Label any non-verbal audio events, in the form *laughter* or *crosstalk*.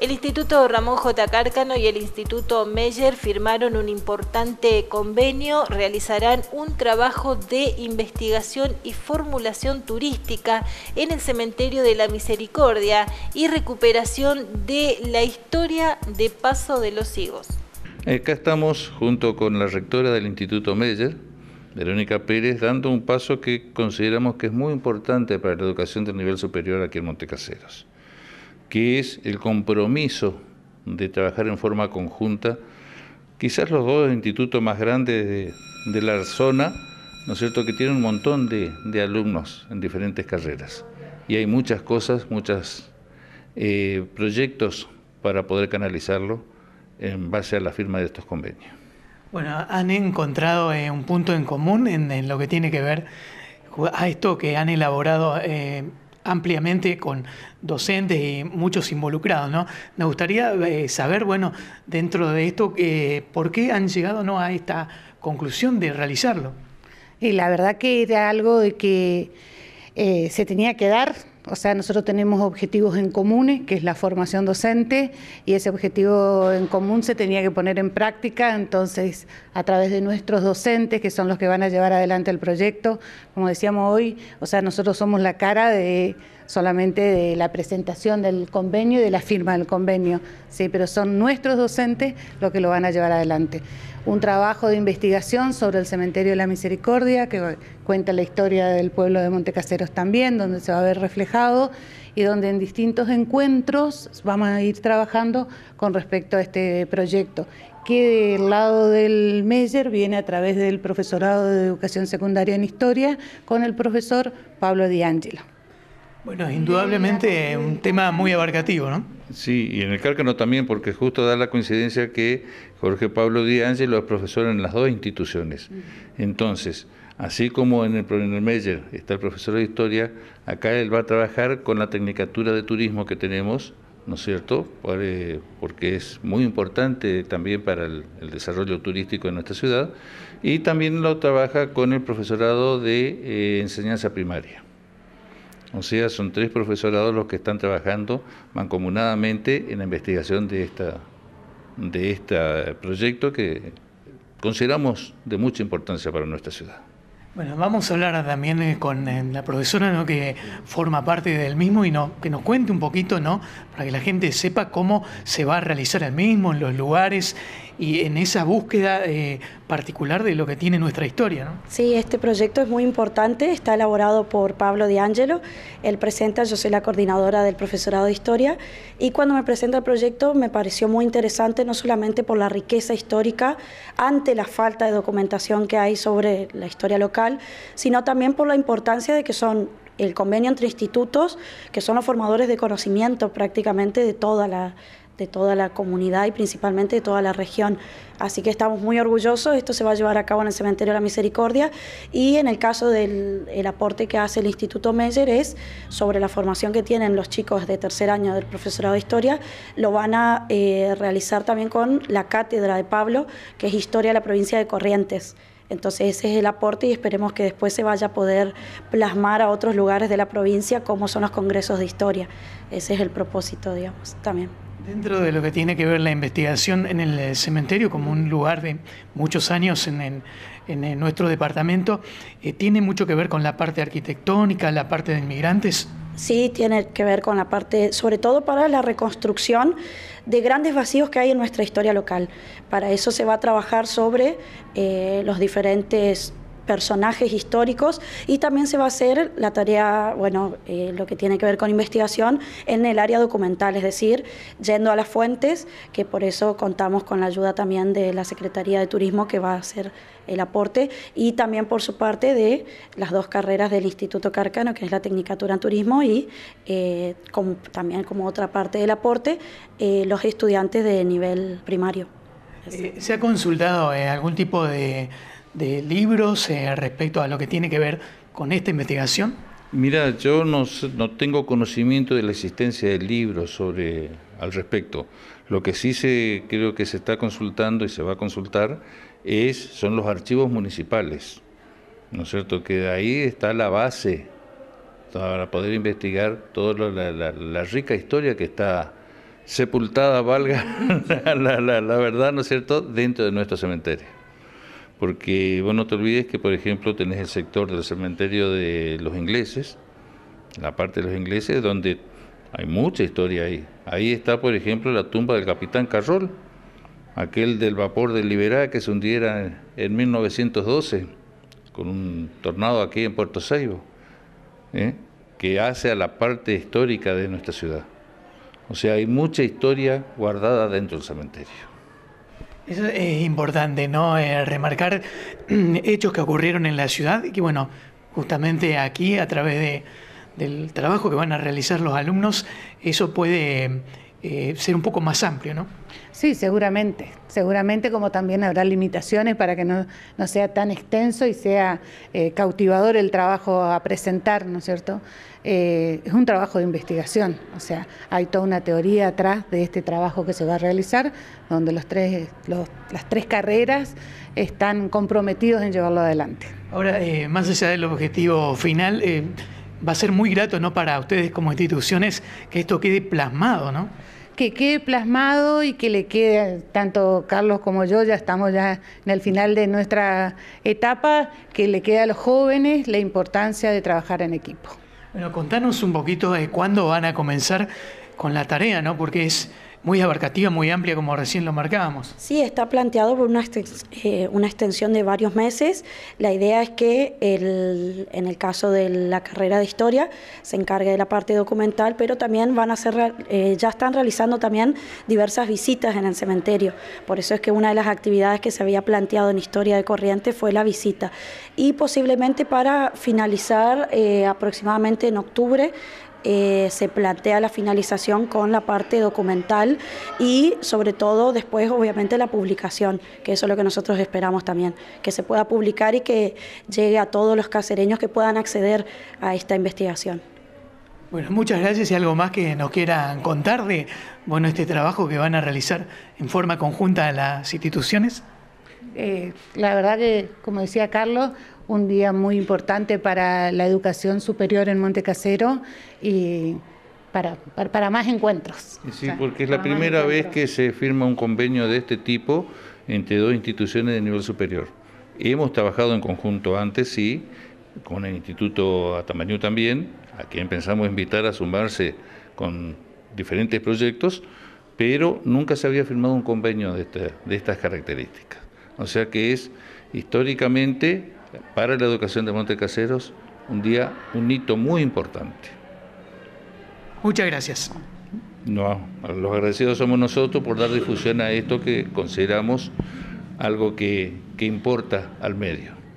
El Instituto Ramón J. Cárcano y el Instituto Meyer firmaron un importante convenio, realizarán un trabajo de investigación y formulación turística en el Cementerio de la Misericordia y recuperación de la historia de Paso de los Higos. Acá estamos junto con la rectora del Instituto Meyer, Verónica Pérez, dando un paso que consideramos que es muy importante para la educación del nivel superior aquí en Montecaseros que es el compromiso de trabajar en forma conjunta, quizás los dos institutos más grandes de, la zona, ¿no es cierto?, que tienen un montón de, alumnos en diferentes carreras. Y hay muchas cosas, muchos eh, proyectos para poder canalizarlo en base a la firma de estos convenios. Bueno, han encontrado eh, un punto en común en, lo que tiene que ver a esto que han elaborado eh, ampliamente con docentes y muchos involucrados. ¿no? Me gustaría eh, saber, bueno, dentro de esto, eh, por qué han llegado ¿no? a esta conclusión de realizarlo. Y la verdad que era algo de que eh, se tenía que dar, o sea, nosotros tenemos objetivos en comunes, que es la formación docente, y ese objetivo en común se tenía que poner en práctica, entonces a través de nuestros docentes, que son los que van a llevar adelante el proyecto, como decíamos hoy, o sea, nosotros somos la cara de solamente de la presentación del convenio y de la firma del convenio, sí, pero son nuestros docentes los que lo van a llevar adelante un trabajo de investigación sobre el Cementerio de la Misericordia, que cuenta la historia del pueblo de Montecaseros también, donde se va a ver reflejado y donde en distintos encuentros vamos a ir trabajando con respecto a este proyecto, que del lado del Meyer viene a través del Profesorado de Educación Secundaria en Historia con el profesor Pablo Di Angelo. Bueno, indudablemente un tema muy abarcativo, ¿no? Sí, y en el Cárcano también, porque justo da la coincidencia que Jorge Pablo Díaz Ángel es profesor en las dos instituciones. Entonces, así como en el, en Meyer está el profesor de Historia, acá él va a trabajar con la Tecnicatura de Turismo que tenemos, ¿no es cierto? Eh, porque es muy importante también para el, desarrollo turístico de nuestra ciudad. Y también lo trabaja con el profesorado de eh, enseñanza primaria. O sea, son tres profesorados los que están trabajando mancomunadamente en la investigación de, esta, de este proyecto que consideramos de mucha importancia para nuestra ciudad. Bueno, vamos a hablar también eh, con eh, la profesora que forma parte del mismo y no, que nos cuente un poquito, ¿no? Para que la gente sepa cómo se va a realizar el mismo, en los lugares y en esa búsqueda eh, particular de lo que tiene nuestra historia, ¿no? Sí, este proyecto es muy importante, está elaborado por Pablo Di Angelo, él presenta, yo soy la coordinadora del profesorado de historia y cuando me presenta el proyecto me pareció muy interesante no solamente por la riqueza histórica ante la falta de documentación que hay sobre la historia local, sino también por la importancia de que son el convenio entre institutos, que son los formadores de conocimiento prácticamente de toda la, de toda la comunidad y principalmente de toda la región. Así que estamos muy orgullosos, esto se va a llevar a cabo en el Cementerio de la Misericordia y en el caso del aporte que hace el Instituto Meyer es sobre la formación que tienen los chicos de tercer año del profesorado de Historia, lo van a eh, realizar también con la cátedra de Pablo, que es Historia de la provincia de Corrientes. Entonces ese es el aporte y esperemos que después se vaya a poder plasmar a otros lugares de la provincia como son los congresos de historia. Ese es el propósito, digamos, también. Dentro de lo que tiene que ver la investigación en el eh, cementerio, como un lugar de muchos años en, eh, nuestro departamento, eh, ¿tiene mucho que ver con la parte arquitectónica, la parte de inmigrantes? sí tiene que ver con la parte, sobre todo para la reconstrucción de grandes vacíos que hay en nuestra historia local. Para eso se va a trabajar sobre eh, los diferentes personajes históricos y también se va a hacer la tarea, bueno, eh, lo que tiene que ver con investigación en el área documental, es decir, yendo a las fuentes, que por eso contamos con la ayuda también de la Secretaría de Turismo que va a hacer el aporte y también por su parte de las dos carreras del Instituto Carcano, que es la Tecnicatura en Turismo y eh, también como otra parte del aporte, eh, los estudiantes de nivel primario. ¿Se ha consultado algún tipo de de libros eh, respecto a lo que tiene que ver con esta investigación? Mira, yo no, no tengo conocimiento de la existencia de libros sobre al respecto. Lo que sí se, creo que se está consultando y se va a consultar es, son los archivos municipales, ¿no es cierto? Que de ahí está la base para poder investigar toda la, la, la rica historia que está sepultada, valga *laughs* la, la verdad, ¿no es cierto?, dentro de nuestro cementerio porque vos no te olvides que, por ejemplo, tenés el sector del cementerio de los ingleses, la parte de los ingleses, donde hay mucha historia ahí. Ahí está, por ejemplo, la tumba del capitán Carroll, aquel del vapor del Liberá que se hundiera en 1912 con un tornado aquí en Puerto Seibo, ¿eh? que hace a la parte histórica de nuestra ciudad. O sea, hay mucha historia guardada dentro del cementerio. Eso es importante, ¿no? Eh, remarcar mm, hechos que ocurrieron en la ciudad y que, bueno, justamente aquí, a través de, del trabajo que van a realizar los alumnos, eso puede eh, ser un poco más amplio, ¿no? Sí, seguramente, seguramente como también habrá limitaciones para que no, sea tan extenso y sea eh, cautivador el trabajo a presentar, ¿no es cierto? Eh, es un trabajo de investigación, o sea, hay toda una teoría atrás de este trabajo que se va a realizar, donde los tres, las tres carreras están comprometidos en llevarlo adelante. Ahora, más allá del objetivo final, va a ser muy grato ¿no? para ustedes como instituciones que esto quede plasmado, ¿no? Que quede plasmado y que le quede, tanto Carlos como yo, ya estamos ya en el final de nuestra etapa, que le quede a los jóvenes la importancia de trabajar en equipo. Bueno, contanos un poquito de cuándo van a comenzar con la tarea, ¿no? Porque es muy abarcativa, muy amplia, como recién lo marcábamos. Sí, está planteado por una, extensión, eh, una extensión de varios meses. La idea es que el, en el caso de la carrera de historia se encargue de la parte documental, pero también van a ser, eh, ya están realizando también diversas visitas en el cementerio. Por eso es que una de las actividades que se había planteado en Historia de Corriente fue la visita. Y posiblemente para finalizar eh, aproximadamente en octubre eh, se plantea la finalización con la parte documental y sobre todo después obviamente la publicación, que eso es lo que nosotros esperamos también, que se pueda publicar y que llegue a todos los casereños que puedan acceder a esta investigación. Bueno, muchas gracias y algo más que nos quieran contar de bueno, este trabajo que van a realizar en forma conjunta las instituciones. Eh, la verdad que, como decía Carlos, un día muy importante para la educación superior en Casero y para, más encuentros. Sí, porque es la primera vez que se firma un convenio de este tipo entre dos instituciones de nivel superior. Hemos trabajado en conjunto antes, sí, con el Instituto Atamañú también, a quien pensamos invitar a sumarse con diferentes proyectos, pero nunca se había firmado un convenio de estas características. O sea que es históricamente para la educación de Montecaseros un día, un hito muy importante. Muchas gracias. No, los agradecidos somos nosotros por dar difusión a esto que consideramos algo que, que importa al medio.